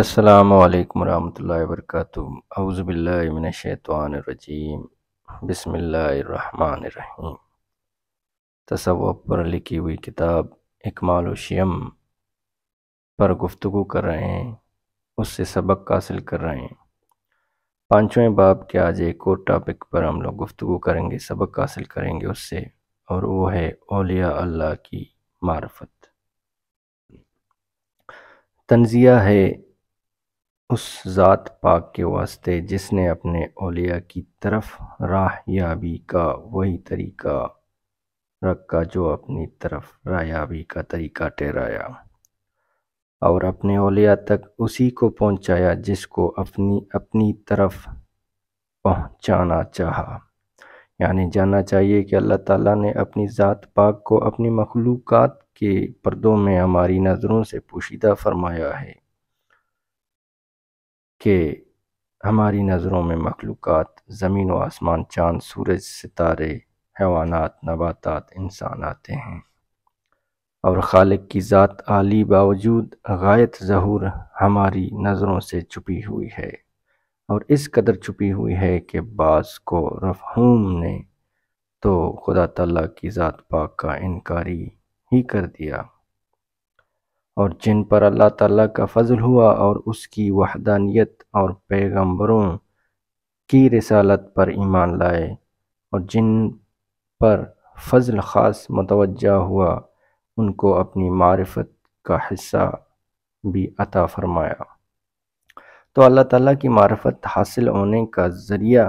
असलकम वालेकुम वरक वबरकातुहू औज़ु बिल्लाहि मिनश पर लिखी हुई किताब इकमाल शम पर गुफ्तु कर रहे हैं उससे सबक हासिल कर रहे हैं पाँचवें बाब के आज एक और टॉपिक पर हम लोग गुफ्तु करेंगे सबक हासिल करेंगे उससे और वो है ओलिया अल्लाह की मार्फत तंजिया है उस ज़ात पाक के वास्ते जिसने अपने ओलिया की तरफ राह याबी का वही तरीका रखा जो अपनी तरफ राह याबी का तरीका ठहराया और अपने ओलिया तक उसी को पहुंचाया जिसको अपनी अपनी तरफ पहुंचाना चाहा यानी जानना चाहिए कि अल्लाह ताला ने अपनी ज़ात पाक को अपनी मखलूक़ात के पर्दों में हमारी नज़रों से पोशीदा फरमाया है कि हमारी नज़रों में मखलूक़ात ज़मीन व आसमान चाँद सूरज सितारे हैवानात नबाता इंसान आते हैं और खालिक की ज़ात आली बावजूद गायत ज़हूर हमारी नज़रों से छुपी हुई है और इस कदर छुपी हुई है कि बास को रफहूम ने तो खुदा तला की ज़ात पाक का इनकारी ही कर दिया और जिन पर अल्लाह ताला का फजल हुआ और उसकी वहदानियत और पैगंबरों की रसालत पर ईमान लाए और जिन पर फजल ख़ास मतवजह हुआ उनको अपनी मारफत का हिस्सा भी अता फरमाया तो अल्लाह ताला की मारफत हासिल होने का ज़रिया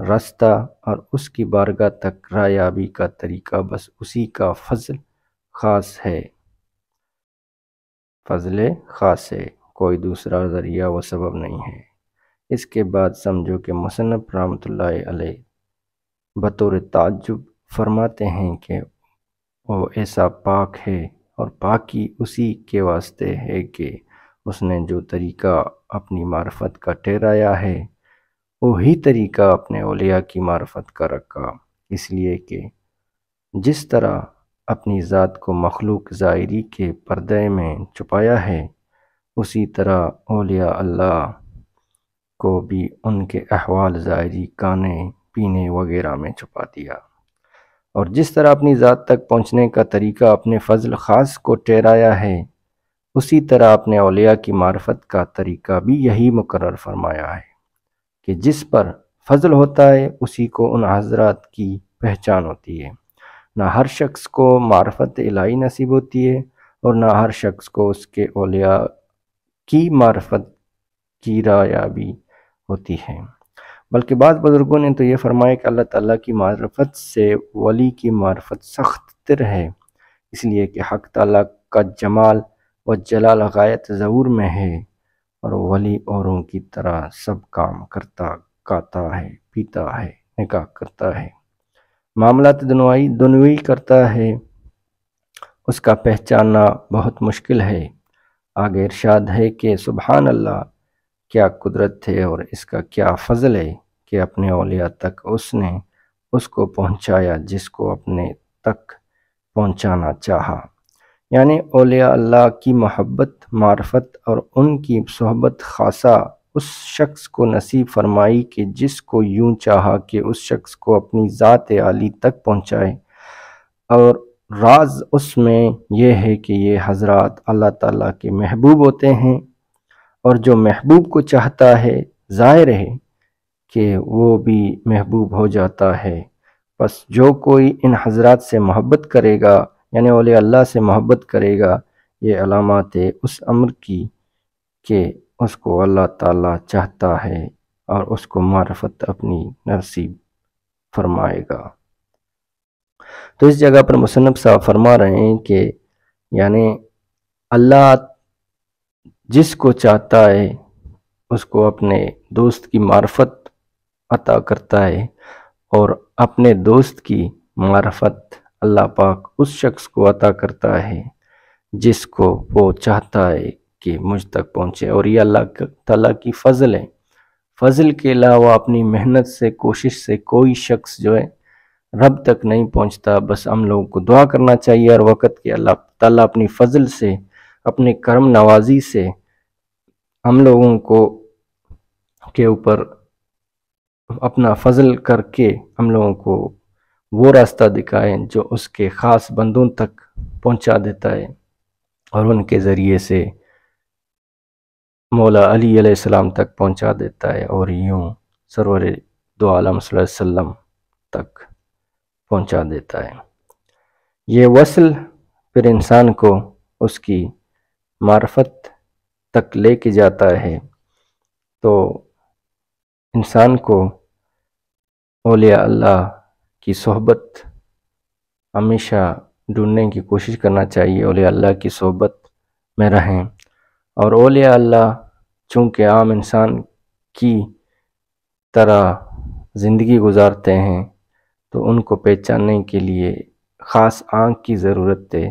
रास्ता और उसकी बारगाह तक रायाबी का तरीका बस उसी का फजल ख़ास है फजल ख़ास है कोई दूसरा ज़रिया व सबब नहीं है इसके बाद समझो कि मुसनफ़ रामत बतौर ताजुब फरमाते हैं कि वो ऐसा पाक है और पाकि उसी के वास्ते है कि उसने जो तरीका अपनी मार्फत का ठहराया है वही तरीका अपने ओलिया की मार्फत का रखा इसलिए कि जिस तरह अपनी ज़ात को मखलूक ज़ायरी के पर्दे में छुपाया है उसी तरह ओलिया अल्लाह को भी उनके अहवाल ज़ायरी खाने पीने वगैरह में छुपा दिया और जिस तरह अपनी ज़ात तक पहुँचने का तरीका अपने फजल ख़ास को ठहराया है उसी तरह अपने अलिया की मार्फत का तरीका भी यही मुकर फरमाया है कि जिस पर फजल होता है उसी को उन हजरात की पहचान होती है ना हर शख्स को मार्फत इलाही नसीब होती है और ना हर शख्स को उसके ओलिया की मार्फत की रायाबी होती है बल्कि बाद बुज़ुर्गों ने तो ये फरमाया कि अल्लाह ताला की मार्फत से वली की मार्फत सख्त तर है इसलिए कि हक ताला का जमाल व जलाल गायत ज़रूर में है और वली औरों की तरह सब काम करता गाता है पीता है निकाह करता है मामला दुनवाई दुनवी करता है उसका पहचानना बहुत मुश्किल है आगे इरशाद है कि सुबहान अल्लाह क्या कुदरत है और इसका क्या फजल है कि अपने अलिया तक उसने उसको पहुंचाया जिसको अपने तक पहुंचाना चाहा यानी अलिया अल्लाह की मोहब्बत मार्फत और उनकी सोहबत खासा उस शख्स को नसीब फरमाई कि जिसको यूं चाहा कि उस शख्स को अपनी ज़ात आली तक पहुंचाए और राज उसमें यह है कि ये हजरत अल्लाह ताला के महबूब होते हैं और जो महबूब को चाहता है ज़ाहिर है कि वो भी महबूब हो जाता है बस जो कोई इन हजरात से मोहब्बत करेगा यानी अल्लाह से मोहब्बत करेगा ये अलामत है उस अमर की कि उसको अल्लाह ताला चाहता है और उसको मार्फत अपनी नसीब फरमाएगा तो इस जगह पर मुसनब साहब फरमा रहे हैं कि यानी अल्लाह जिसको चाहता है उसको अपने दोस्त की मार्फत अता करता है और अपने दोस्त की मार्फत अल्लाह पाक उस शख्स को अता करता है जिसको वो चाहता है कि मुझ तक पहुँचे और ये अल्लाह तला की फजल है फजल के अलावा अपनी मेहनत से कोशिश से कोई शख्स जो है रब तक नहीं पहुंचता बस हम लोगों को दुआ करना चाहिए हर वक़्त के अल्लाह ताला अपनी फजल से अपने करम नवाजी से हम लोगों को के ऊपर अपना फजल करके हम लोगों को वो रास्ता दिखाए जो उसके ख़ास बंदों तक पहुंचा देता है और उनके ज़रिए से मौला अली अलैहिस्सलाम तक पहुंचा देता है और यूँ सरवर दो आलम सल्लम तक पहुंचा देता है ये वसल फिर इंसान को उसकी मार्फत तक ले के जाता है तो इंसान को ओलिया अल्लाह की सोहबत हमेशा ढूंढने की कोशिश करना चाहिए ओलिया अल्लाह की सोहबत में रहें और ओलिया अल्लाह चूँकि आम इंसान की तरह ज़िंदगी गुजारते हैं तो उनको पहचानने के लिए ख़ास आँख की ज़रूरत है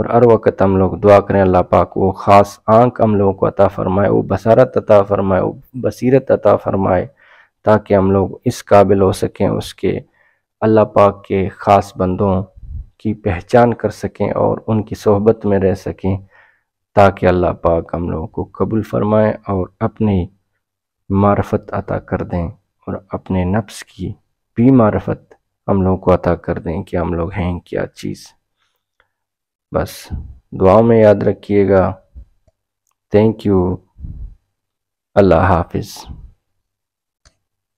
और हर वक्त हम लोग दुआ करें अल्लाह पाक वो ख़ास आँख हम लोगों को अता फ़रमाए वो बसारत अता फ़रमाए वो बसीरत अता फ़रमाए ताकि हम लोग इस काबिल हो सकें उसके अल्लाह पाक के ख़ास बंदों की पहचान कर सकें और उनकी सोहबत में रह सकें ताकि अल्लाह पाक हम लोगों को कबूल फरमाए और अपनी मारफत अता कर दें और अपने नफ्स की भी मारफत हम लोगों को अता कर दें कि हम लोग हैं क्या चीज़ बस दुआ में याद रखिएगा थैंक यू अल्लाह हाफिज़